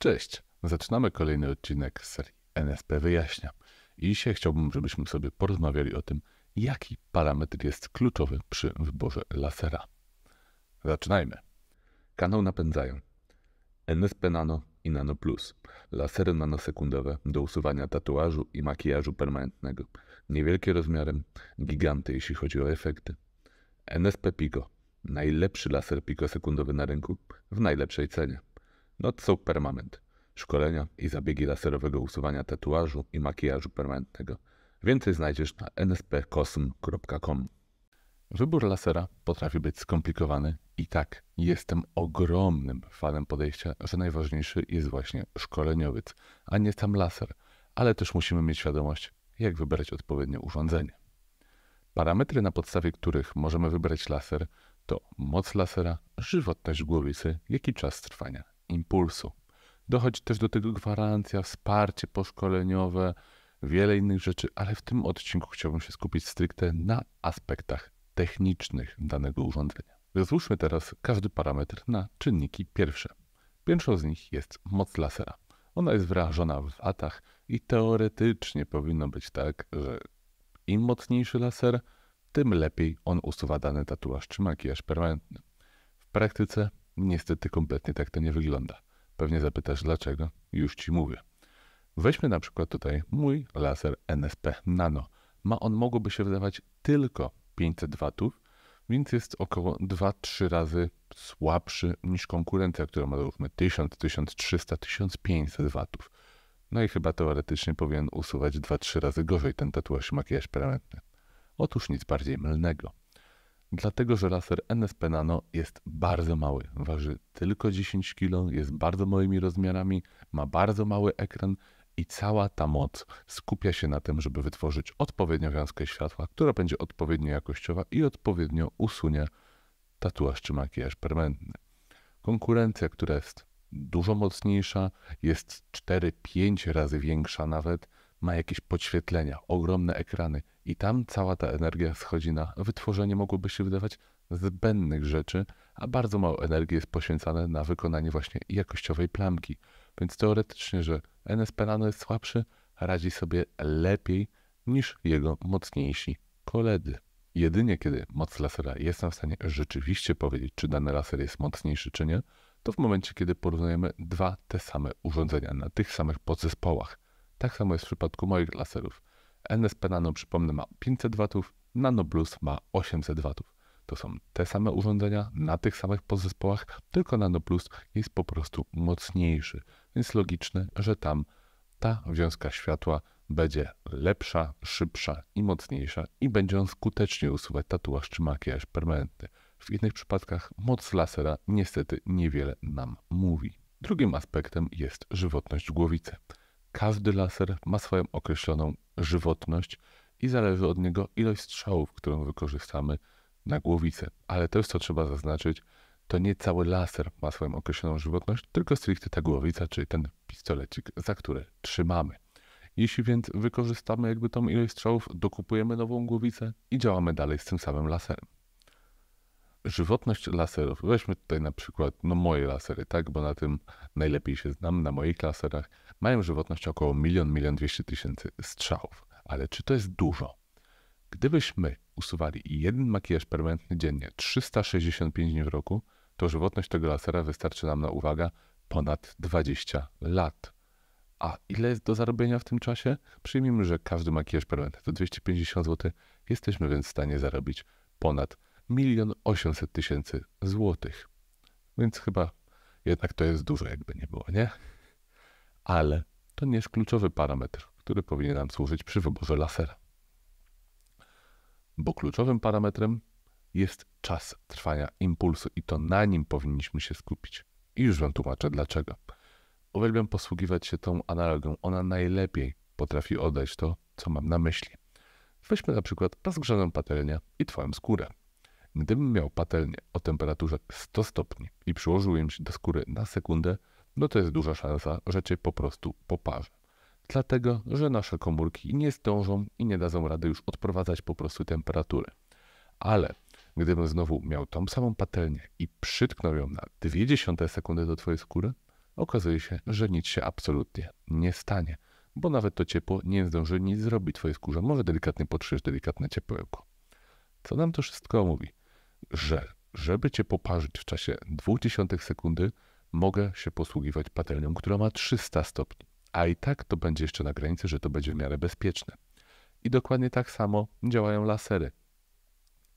Cześć! Zaczynamy kolejny odcinek serii NSP Wyjaśnia. I dzisiaj chciałbym, żebyśmy sobie porozmawiali o tym, jaki parametr jest kluczowy przy wyborze lasera. Zaczynajmy. Kanał napędzają NSP Nano i Nano Plus. Lasery nanosekundowe do usuwania tatuażu i makijażu permanentnego. Niewielkie rozmiarem, giganty jeśli chodzi o efekty. NSP Pico. Najlepszy laser pikosekundowy na rynku w najlepszej cenie. No to są Permanent. Szkolenia i zabiegi laserowego usuwania tatuażu i makijażu permanentnego. Więcej znajdziesz na nspcosm.com. Wybór lasera potrafi być skomplikowany i tak jestem ogromnym fanem podejścia, że najważniejszy jest właśnie szkoleniowiec, a nie sam laser, ale też musimy mieć świadomość, jak wybrać odpowiednie urządzenie. Parametry, na podstawie których możemy wybrać laser, to moc lasera, żywotność głowicy, jak i czas trwania impulsu. Dochodzi też do tego gwarancja, wsparcie poszkoleniowe, wiele innych rzeczy, ale w tym odcinku chciałbym się skupić stricte na aspektach technicznych danego urządzenia. Rozłóżmy teraz każdy parametr na czynniki pierwsze. Pierwszą z nich jest moc lasera. Ona jest wyrażona w watach i teoretycznie powinno być tak, że im mocniejszy laser, tym lepiej on usuwa dany tatuaż czy makijaż permanentny. W praktyce Niestety kompletnie tak to nie wygląda. Pewnie zapytasz dlaczego? Już ci mówię. Weźmy na przykład tutaj mój laser NSP Nano. Ma on mogłoby się wydawać tylko 500 watów, więc jest około 2-3 razy słabszy niż konkurencja, która ma załóżmy 1000, 1300, 1500 watów. No i chyba teoretycznie powinien usuwać 2-3 razy gorzej ten tatuaż makijaż permanentny. Otóż nic bardziej mylnego. Dlatego, że laser NSP Nano jest bardzo mały, waży tylko 10 kg, jest bardzo małymi rozmiarami, ma bardzo mały ekran i cała ta moc skupia się na tym, żeby wytworzyć odpowiednią wiązkę światła, która będzie odpowiednio jakościowa i odpowiednio usunie tatuaż czy makijaż permanentny. Konkurencja, która jest dużo mocniejsza, jest 4-5 razy większa nawet, ma jakieś podświetlenia, ogromne ekrany i tam cała ta energia schodzi na wytworzenie, mogłoby się wydawać, zbędnych rzeczy, a bardzo mało energii jest poświęcane na wykonanie właśnie jakościowej plamki. Więc teoretycznie, że NSP Nano jest słabszy, radzi sobie lepiej niż jego mocniejsi koledzy. Jedynie kiedy moc lasera jest w stanie rzeczywiście powiedzieć, czy dany laser jest mocniejszy czy nie, to w momencie, kiedy porównujemy dwa te same urządzenia na tych samych podzespołach – tak samo jest w przypadku moich laserów. NSP Nano, przypomnę, ma 500 W, Nano Plus ma 800 W. To są te same urządzenia na tych samych podzespołach, tylko Nano Plus jest po prostu mocniejszy, więc logiczne, że tam ta wiązka światła będzie lepsza, szybsza i mocniejsza i będzie on skutecznie usuwać tatuaż czy makijaż permanentny. W innych przypadkach moc lasera niestety niewiele nam mówi. Drugim aspektem jest żywotność głowicy. Każdy laser ma swoją określoną żywotność i zależy od niego ilość strzałów, którą wykorzystamy na głowicę. Ale też co trzeba zaznaczyć, to nie cały laser ma swoją określoną żywotność, tylko stricte ta głowica, czyli ten pistolecik, za który trzymamy. Jeśli więc wykorzystamy jakby tą ilość strzałów, dokupujemy nową głowicę i działamy dalej z tym samym laserem żywotność laserów. Weźmy tutaj na przykład no moje lasery, tak, bo na tym najlepiej się znam, na moich laserach. Mają żywotność około milion, milion dwieście tysięcy strzałów. Ale czy to jest dużo? Gdybyśmy usuwali jeden makijaż permanentny dziennie, 365 dni w roku, to żywotność tego lasera wystarczy nam na, uwaga, ponad 20 lat. A ile jest do zarobienia w tym czasie? Przyjmijmy, że każdy makijaż permanentny to 250 zł. Jesteśmy więc w stanie zarobić ponad milion 800 tysięcy złotych. Więc chyba jednak to jest dużo, jakby nie było, nie? Ale to nie jest kluczowy parametr, który powinien nam służyć przy wyborze lasera. Bo kluczowym parametrem jest czas trwania impulsu i to na nim powinniśmy się skupić. I już Wam tłumaczę dlaczego. Uwielbiam posługiwać się tą analogią. Ona najlepiej potrafi oddać to, co mam na myśli. Weźmy na przykład rozgrzaną patelnię i Twoją skórę. Gdybym miał patelnię o temperaturze 100 stopni i przyłożył ją do skóry na sekundę, no to jest duża szansa, że cię po prostu poparzy. Dlatego, że nasze komórki nie zdążą i nie dadzą rady już odprowadzać po prostu temperatury. Ale gdybym znowu miał tą samą patelnię i przytknął ją na 20 sekundy do twojej skóry, okazuje się, że nic się absolutnie nie stanie, bo nawet to ciepło nie zdąży nic zrobić twojej skórze. Może delikatnie potrzysz delikatne ciepełko. Co nam to wszystko mówi? że żeby cię poparzyć w czasie 2000 sekundy, mogę się posługiwać patelnią, która ma 300 stopni. A i tak to będzie jeszcze na granicy, że to będzie w miarę bezpieczne. I dokładnie tak samo działają lasery.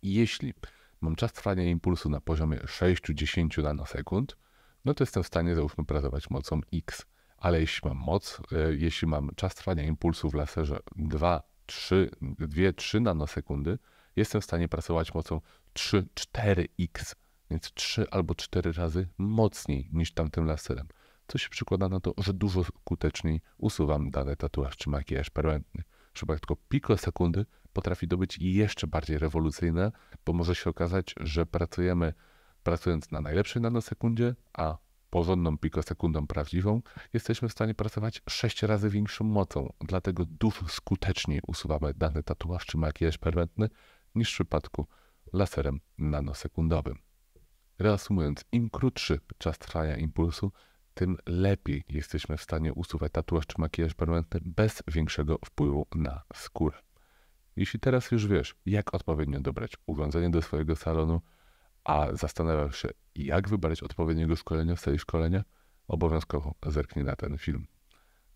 Jeśli mam czas trwania impulsu na poziomie 6-10 nanosekund, no to jestem w stanie załóżmy pracować mocą X. Ale jeśli mam moc, e, jeśli mam czas trwania impulsu w laserze 2 2-3 nanosekundy, jestem w stanie pracować mocą 3-4x, więc 3 albo 4 razy mocniej niż tamtym laserem, co się przykłada na to, że dużo skuteczniej usuwam dane tatuaż czy makijaż permanentny. W przypadku pikosekundy potrafi to być jeszcze bardziej rewolucyjne, bo może się okazać, że pracujemy pracując na najlepszej nanosekundzie, a porządną pikosekundą prawdziwą, jesteśmy w stanie pracować sześć razy większą mocą, dlatego dużo skuteczniej usuwamy dany tatuaż czy makijaż permanentny niż w przypadku laserem nanosekundowym. Reasumując, im krótszy czas trwania impulsu, tym lepiej jesteśmy w stanie usuwać tatuaż czy makijaż permanentny bez większego wpływu na skórę. Jeśli teraz już wiesz, jak odpowiednio dobrać urządzenie do swojego salonu, a zastanawiasz się, jak wybrać odpowiedniego szkolenia w tej szkolenia, obowiązkowo zerknij na ten film.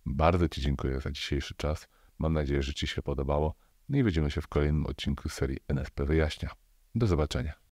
Bardzo Ci dziękuję za dzisiejszy czas. Mam nadzieję, że Ci się podobało. No i widzimy się w kolejnym odcinku serii NFP Wyjaśnia. Do zobaczenia.